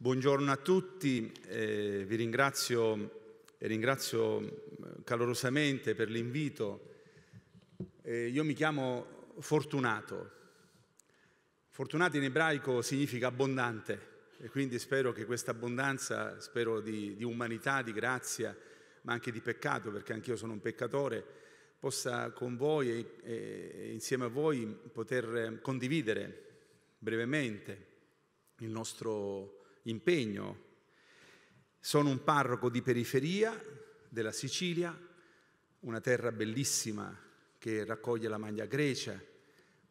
Buongiorno a tutti, eh, vi ringrazio, e ringrazio, mm, calorosamente per l'invito. Eh, io mi chiamo Fortunato. Fortunato in ebraico significa abbondante e quindi spero che questa abbondanza, spero di, di umanità, di grazia, ma anche di peccato, perché anch'io sono un peccatore, possa con voi e, e insieme a voi poter condividere brevemente il nostro impegno. Sono un parroco di periferia della Sicilia, una terra bellissima che raccoglie la maglia Grecia,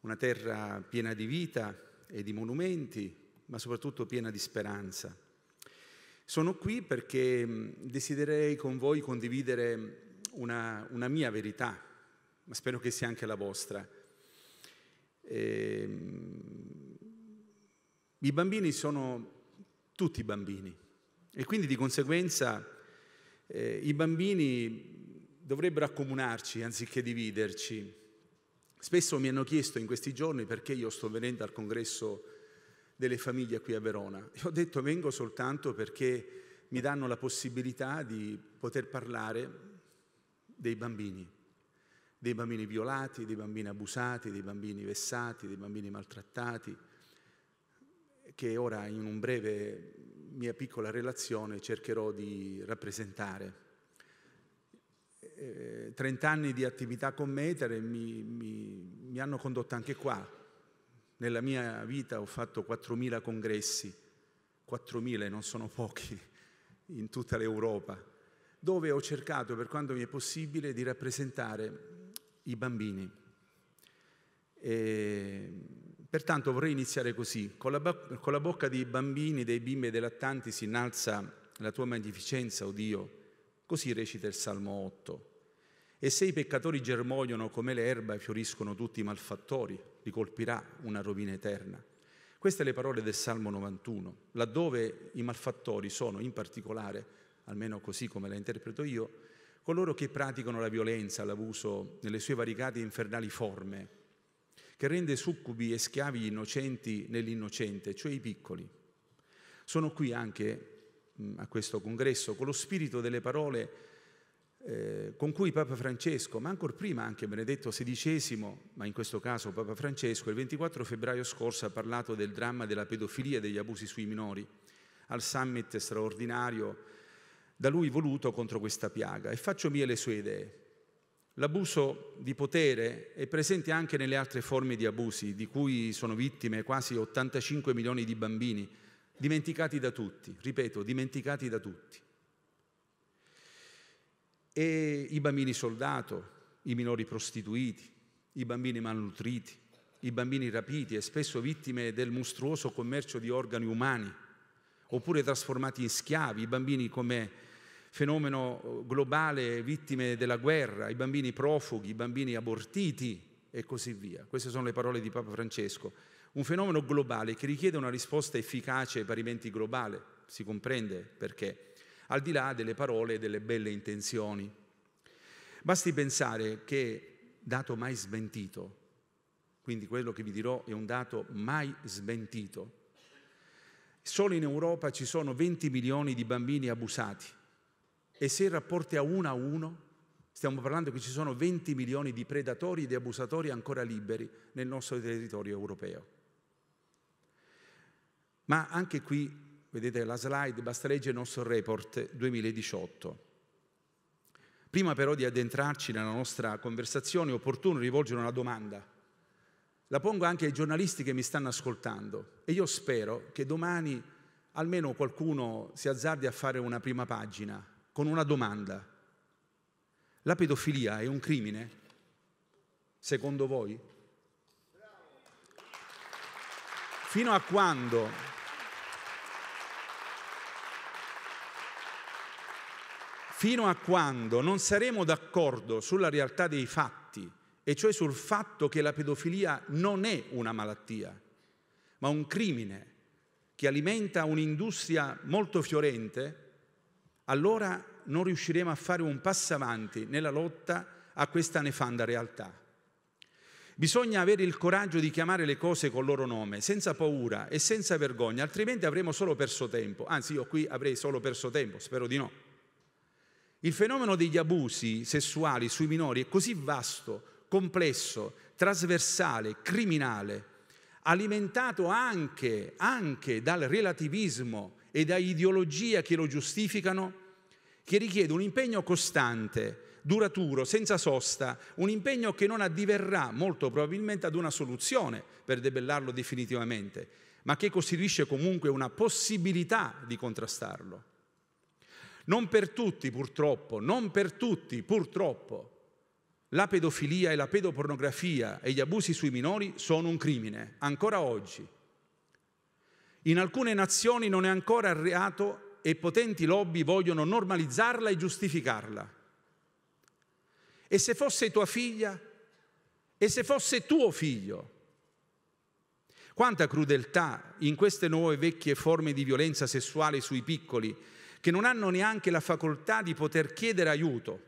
una terra piena di vita e di monumenti, ma soprattutto piena di speranza. Sono qui perché desidererei con voi condividere una, una mia verità, ma spero che sia anche la vostra. E, ehm, I bambini sono tutti i bambini. E quindi di conseguenza eh, i bambini dovrebbero accomunarci anziché dividerci. Spesso mi hanno chiesto in questi giorni perché io sto venendo al congresso delle famiglie qui a Verona. E ho detto vengo soltanto perché mi danno la possibilità di poter parlare dei bambini, dei bambini violati, dei bambini abusati, dei bambini vessati, dei bambini maltrattati, che ora in un breve mia piccola relazione cercherò di rappresentare. Eh, trent'anni di attività con Metere mi, mi, mi hanno condotto anche qua. Nella mia vita ho fatto 4.000 congressi, 4.000 non sono pochi, in tutta l'Europa, dove ho cercato per quanto mi è possibile di rappresentare i bambini. E Pertanto vorrei iniziare così. Con la, con la bocca dei bambini, dei bimbi e dei lattanti si innalza la tua magnificenza, o oh Dio. Così recita il Salmo 8. E se i peccatori germogliano come l'erba e fioriscono tutti i malfattori, li colpirà una rovina eterna. Queste le parole del Salmo 91, laddove i malfattori sono in particolare, almeno così come la interpreto io, coloro che praticano la violenza, l'abuso nelle sue varicate e infernali forme, che rende succubi e schiavi gli innocenti nell'innocente, cioè i piccoli. Sono qui anche mm, a questo congresso con lo spirito delle parole eh, con cui Papa Francesco, ma ancora prima anche Benedetto XVI, ma in questo caso Papa Francesco, il 24 febbraio scorso ha parlato del dramma della pedofilia e degli abusi sui minori al summit straordinario da lui voluto contro questa piaga e faccio mie le sue idee. L'abuso di potere è presente anche nelle altre forme di abusi, di cui sono vittime quasi 85 milioni di bambini, dimenticati da tutti, ripeto, dimenticati da tutti. E i bambini soldato, i minori prostituiti, i bambini malnutriti, i bambini rapiti e spesso vittime del mostruoso commercio di organi umani, oppure trasformati in schiavi, i bambini come fenomeno eh, globale, vittime della guerra, i bambini profughi, i bambini abortiti e così via. Queste sono le parole di Papa Francesco. Un fenomeno globale che richiede una risposta efficace ai parimenti globale, si comprende perché, al di là delle parole e delle belle intenzioni. Basti pensare che, dato mai smentito, quindi quello che vi dirò è un dato mai smentito, solo in Europa ci sono 20 milioni di bambini abusati, e se il rapporto è a uno a uno, stiamo parlando che ci sono 20 milioni di predatori e di abusatori ancora liberi nel nostro territorio europeo. Ma anche qui, vedete la slide, basta leggere il nostro report 2018. Prima però di addentrarci nella nostra conversazione è opportuno rivolgere una domanda. La pongo anche ai giornalisti che mi stanno ascoltando e io spero che domani almeno qualcuno si azzardi a fare una prima pagina con una domanda. La pedofilia è un crimine? Secondo voi? Fino a quando? Fino a quando non saremo d'accordo sulla realtà dei fatti, e cioè sul fatto che la pedofilia non è una malattia, ma un crimine che alimenta un'industria molto fiorente allora non riusciremo a fare un passo avanti nella lotta a questa nefanda realtà. Bisogna avere il coraggio di chiamare le cose col loro nome, senza paura e senza vergogna, altrimenti avremo solo perso tempo. Anzi, io qui avrei solo perso tempo, spero di no. Il fenomeno degli abusi sessuali sui minori è così vasto, complesso, trasversale, criminale, alimentato anche, anche dal relativismo e da ideologie che lo giustificano, che richiede un impegno costante, duraturo, senza sosta, un impegno che non addiverrà molto probabilmente ad una soluzione per debellarlo definitivamente, ma che costituisce comunque una possibilità di contrastarlo. Non per tutti purtroppo, non per tutti purtroppo, la pedofilia e la pedopornografia e gli abusi sui minori sono un crimine, ancora oggi. In alcune nazioni non è ancora reato e potenti lobby vogliono normalizzarla e giustificarla. E se fosse tua figlia? E se fosse tuo figlio? Quanta crudeltà in queste nuove vecchie forme di violenza sessuale sui piccoli che non hanno neanche la facoltà di poter chiedere aiuto,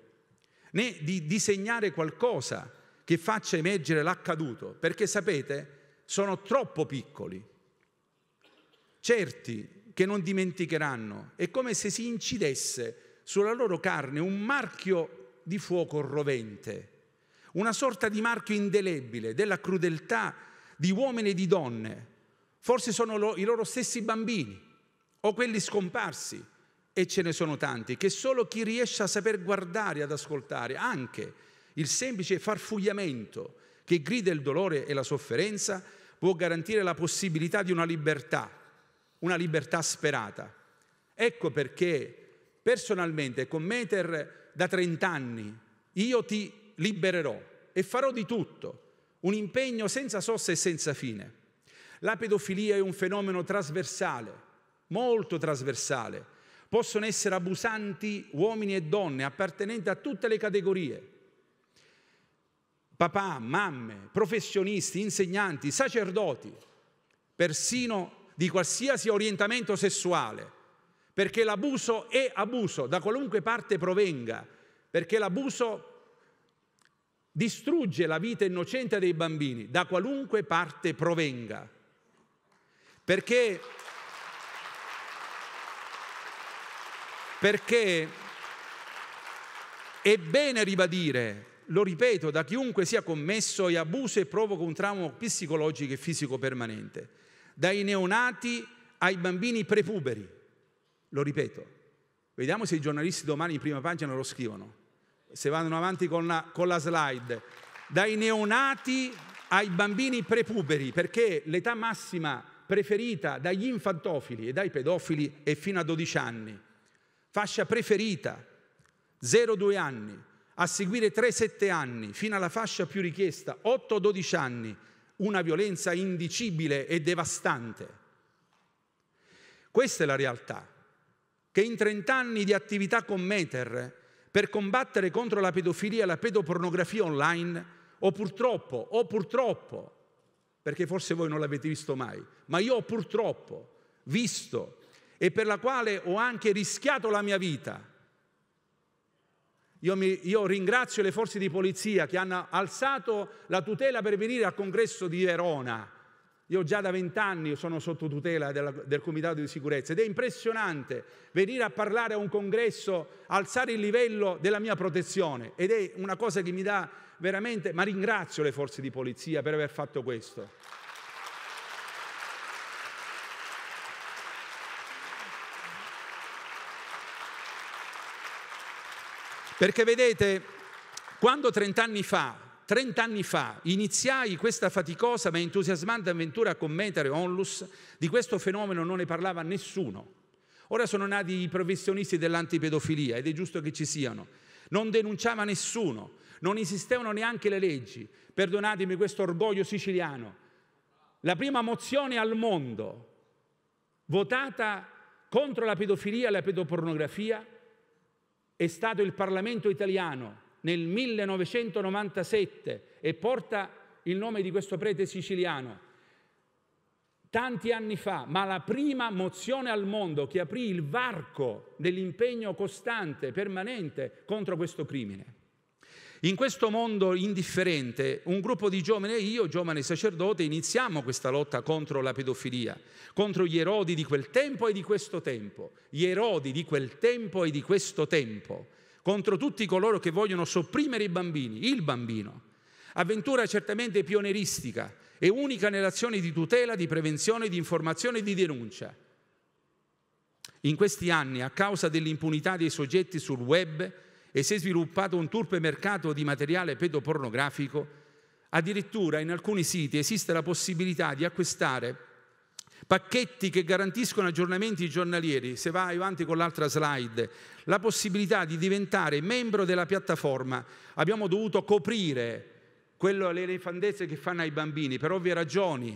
né di disegnare qualcosa che faccia emergere l'accaduto, perché sapete, sono troppo piccoli certi che non dimenticheranno. È come se si incidesse sulla loro carne un marchio di fuoco rovente, una sorta di marchio indelebile della crudeltà di uomini e di donne. Forse sono i loro stessi bambini o quelli scomparsi, e ce ne sono tanti, che solo chi riesce a saper guardare, ad ascoltare, anche il semplice farfugliamento che grida il dolore e la sofferenza, può garantire la possibilità di una libertà una libertà sperata. Ecco perché personalmente con Meter da 30 anni io ti libererò e farò di tutto, un impegno senza sosta e senza fine. La pedofilia è un fenomeno trasversale, molto trasversale. Possono essere abusanti uomini e donne appartenenti a tutte le categorie. Papà, mamme, professionisti, insegnanti, sacerdoti, persino di qualsiasi orientamento sessuale, perché l'abuso è abuso da qualunque parte provenga, perché l'abuso distrugge la vita innocente dei bambini da qualunque parte provenga. Perché, perché è bene ribadire lo ripeto, da chiunque sia commesso e abuso e provoca un trauma psicologico e fisico permanente dai neonati ai bambini prepuberi. Lo ripeto, vediamo se i giornalisti domani in prima pagina lo scrivono, se vanno avanti con la, con la slide. Dai neonati ai bambini prepuberi, perché l'età massima preferita dagli infantofili e dai pedofili è fino a 12 anni. Fascia preferita 0-2 anni, a seguire 3-7 anni, fino alla fascia più richiesta 8-12 anni, una violenza indicibile e devastante. Questa è la realtà, che in 30 anni di attività con Meter per combattere contro la pedofilia e la pedopornografia online, o purtroppo, o purtroppo, perché forse voi non l'avete visto mai, ma io ho purtroppo visto e per la quale ho anche rischiato la mia vita, io, mi, io, ringrazio le forze di polizia che hanno alzato la tutela per venire al congresso di Verona. Io già da vent'anni sono sotto tutela della, del Comitato di Sicurezza ed è impressionante venire a parlare a un congresso, alzare il livello della mia protezione ed è una cosa che mi dà veramente, ma ringrazio le forze di polizia per aver fatto questo. Perché vedete, quando 30 anni fa 30 anni fa iniziai questa faticosa ma entusiasmante avventura a commentare onlus, di questo fenomeno non ne parlava nessuno. Ora sono nati i professionisti dell'antipedofilia ed è giusto che ci siano. Non denunciava nessuno, non esistevano neanche le leggi. Perdonatemi questo orgoglio siciliano. La prima mozione al mondo votata contro la pedofilia e la pedopornografia è stato il Parlamento italiano nel 1997 e porta il nome di questo prete siciliano, tanti anni fa, ma la prima mozione al mondo che aprì il varco dell'impegno costante, permanente contro questo crimine. In questo mondo indifferente, un gruppo di giovani e io, giovane sacerdote, iniziamo questa lotta contro la pedofilia, contro gli erodi di quel tempo e di questo tempo, gli erodi di quel tempo e di questo tempo, contro tutti coloro che vogliono sopprimere i bambini, il bambino. Avventura certamente pionieristica e unica nell'azione di tutela, di prevenzione, di informazione e di denuncia. In questi anni, a causa dell'impunità dei soggetti sul web, e si è sviluppato un turpe mercato di materiale pedopornografico, addirittura in alcuni siti esiste la possibilità di acquistare pacchetti che garantiscono aggiornamenti giornalieri, se vai avanti con l'altra slide, la possibilità di diventare membro della piattaforma. Abbiamo dovuto coprire quello, le nefandezze che fanno ai bambini, per ovvie ragioni,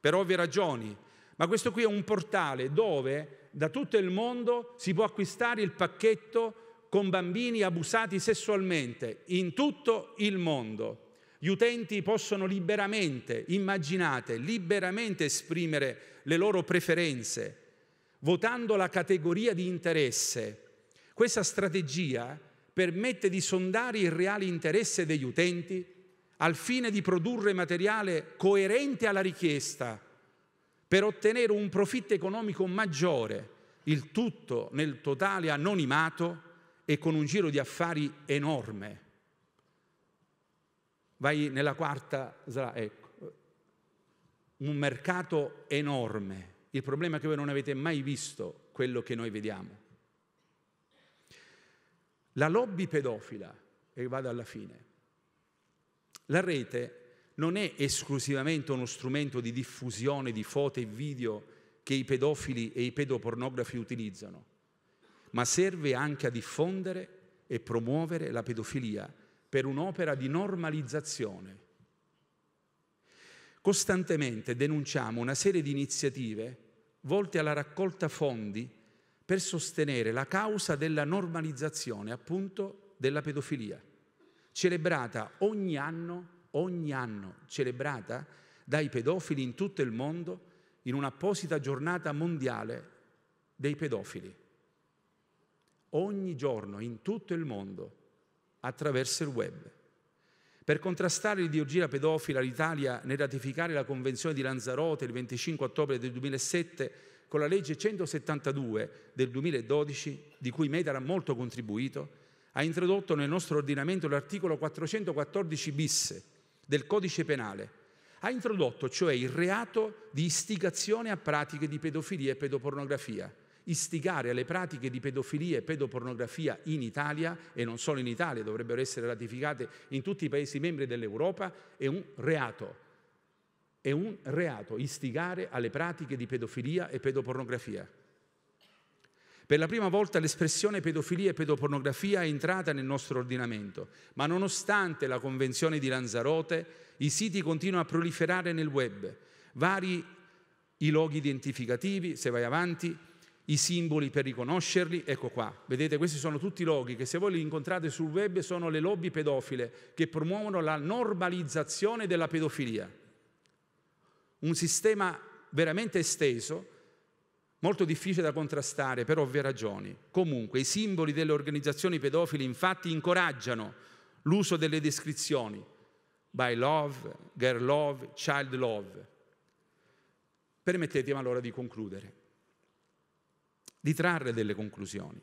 per ovvie ragioni. Ma questo qui è un portale dove da tutto il mondo si può acquistare il pacchetto con bambini abusati sessualmente in tutto il mondo. Gli utenti possono liberamente, immaginate, liberamente esprimere le loro preferenze, votando la categoria di interesse. Questa strategia permette di sondare il reale interesse degli utenti al fine di produrre materiale coerente alla richiesta per ottenere un profitto economico maggiore, il tutto nel totale anonimato e con un giro di affari enorme. Vai nella quarta, ecco, un mercato enorme. Il problema è che voi non avete mai visto quello che noi vediamo. La lobby pedofila, e vado alla fine, la rete non è esclusivamente uno strumento di diffusione di foto e video che i pedofili e i pedopornografi utilizzano ma serve anche a diffondere e promuovere la pedofilia per un'opera di normalizzazione. Costantemente denunciamo una serie di iniziative volte alla raccolta fondi per sostenere la causa della normalizzazione appunto della pedofilia, celebrata ogni anno, ogni anno celebrata dai pedofili in tutto il mondo in un'apposita giornata mondiale dei pedofili ogni giorno in tutto il mondo attraverso il web. Per contrastare l'ideologia pedofila l'Italia nel ratificare la Convenzione di Lanzarote il 25 ottobre del 2007 con la legge 172 del 2012, di cui Medar ha molto contribuito, ha introdotto nel nostro ordinamento l'articolo 414 bis del codice penale. Ha introdotto cioè il reato di istigazione a pratiche di pedofilia e pedopornografia istigare alle pratiche di pedofilia e pedopornografia in Italia e non solo in Italia, dovrebbero essere ratificate in tutti i Paesi membri dell'Europa, è un reato. È un reato istigare alle pratiche di pedofilia e pedopornografia. Per la prima volta l'espressione pedofilia e pedopornografia è entrata nel nostro ordinamento, ma nonostante la Convenzione di Lanzarote, i siti continuano a proliferare nel web, vari i loghi identificativi, se vai avanti, i simboli per riconoscerli, ecco qua. Vedete, questi sono tutti i loghi che se voi li incontrate sul web sono le lobby pedofile che promuovono la normalizzazione della pedofilia. Un sistema veramente esteso, molto difficile da contrastare per ovvie ragioni. Comunque, i simboli delle organizzazioni pedofili infatti incoraggiano l'uso delle descrizioni by love, girl love, child love. Permettetemi allora di concludere di trarre delle conclusioni.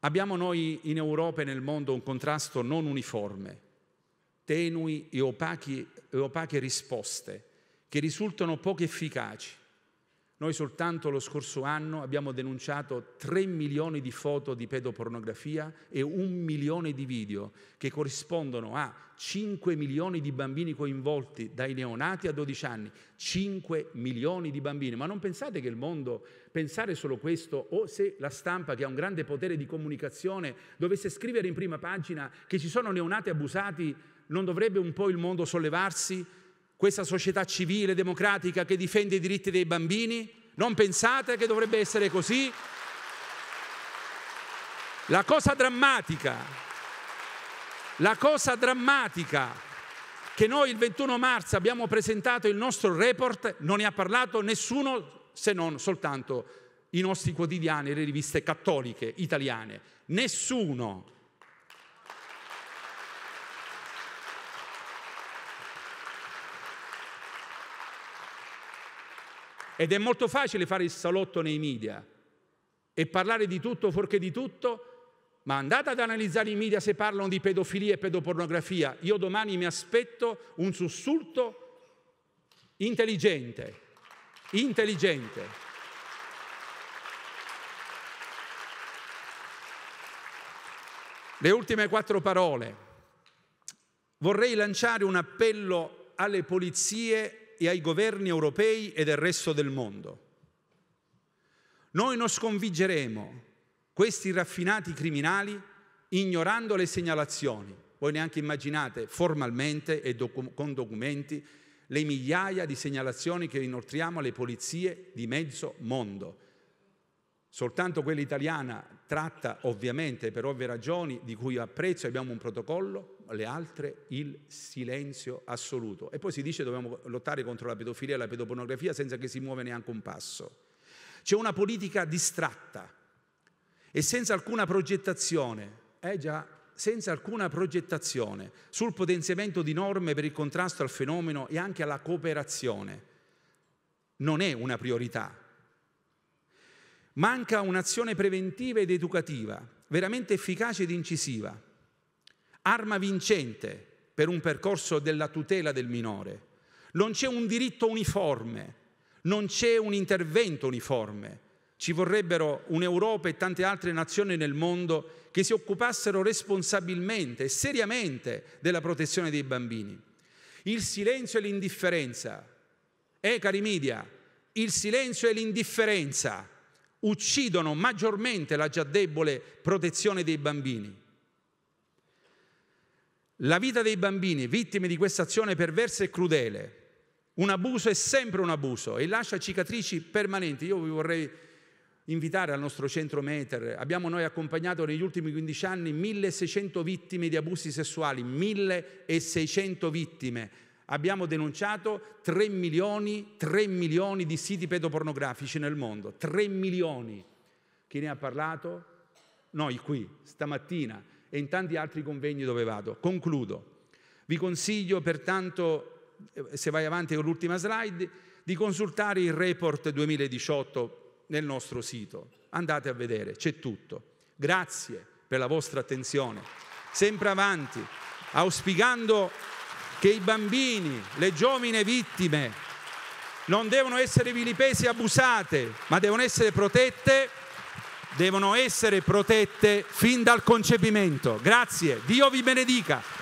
Abbiamo noi in Europa e nel mondo un contrasto non uniforme, tenui e opache risposte che risultano poco efficaci noi soltanto lo scorso anno abbiamo denunciato 3 milioni di foto di pedopornografia e un milione di video che corrispondono a 5 milioni di bambini coinvolti dai neonati a 12 anni. 5 milioni di bambini. Ma non pensate che il mondo pensare solo questo o se la stampa che ha un grande potere di comunicazione dovesse scrivere in prima pagina che ci sono neonati abusati, non dovrebbe un po' il mondo sollevarsi? questa società civile, democratica che difende i diritti dei bambini? Non pensate che dovrebbe essere così? La cosa drammatica, la cosa drammatica che noi il 21 marzo abbiamo presentato il nostro report, non ne ha parlato nessuno se non soltanto i nostri quotidiani, le riviste cattoliche italiane. Nessuno. Ed è molto facile fare il salotto nei media e parlare di tutto fuorché di tutto, ma andate ad analizzare i media se parlano di pedofilia e pedopornografia. Io domani mi aspetto un sussulto intelligente, intelligente. Le ultime quattro parole. Vorrei lanciare un appello alle polizie e ai governi europei e del resto del mondo. Noi non sconfiggeremo questi raffinati criminali ignorando le segnalazioni. Voi neanche immaginate formalmente e docu con documenti le migliaia di segnalazioni che inoltriamo alle polizie di mezzo mondo. Soltanto quella italiana tratta ovviamente per ovvie ragioni di cui apprezzo, abbiamo un protocollo, le altre il silenzio assoluto. E poi si dice che dobbiamo lottare contro la pedofilia e la pedopornografia senza che si muova neanche un passo. C'è una politica distratta e senza alcuna progettazione, eh già, senza alcuna progettazione sul potenziamento di norme per il contrasto al fenomeno e anche alla cooperazione. Non è una priorità, Manca un'azione preventiva ed educativa, veramente efficace ed incisiva, arma vincente per un percorso della tutela del minore. Non c'è un diritto uniforme, non c'è un intervento uniforme. Ci vorrebbero un'Europa e tante altre nazioni nel mondo che si occupassero responsabilmente e seriamente della protezione dei bambini. Il silenzio e l'indifferenza. Eh, cari media, il silenzio e l'indifferenza uccidono maggiormente la già debole protezione dei bambini. La vita dei bambini, vittime di questa azione perversa e crudele, un abuso è sempre un abuso e lascia cicatrici permanenti. Io vi vorrei invitare al nostro centro Meter. Abbiamo noi accompagnato negli ultimi 15 anni 1600 vittime di abusi sessuali, 1600 vittime abbiamo denunciato 3 milioni, 3 milioni di siti pedopornografici nel mondo, 3 milioni. Chi ne ha parlato? Noi qui, stamattina e in tanti altri convegni dove vado. Concludo. Vi consiglio pertanto, eh, se vai avanti con l'ultima slide, di consultare il report 2018 nel nostro sito. Andate a vedere, c'è tutto. Grazie per la vostra attenzione. Sempre avanti, auspicando che i bambini, le giovani vittime non devono essere vilipesi e abusate, ma devono essere protette, devono essere protette fin dal concepimento. Grazie, Dio vi benedica.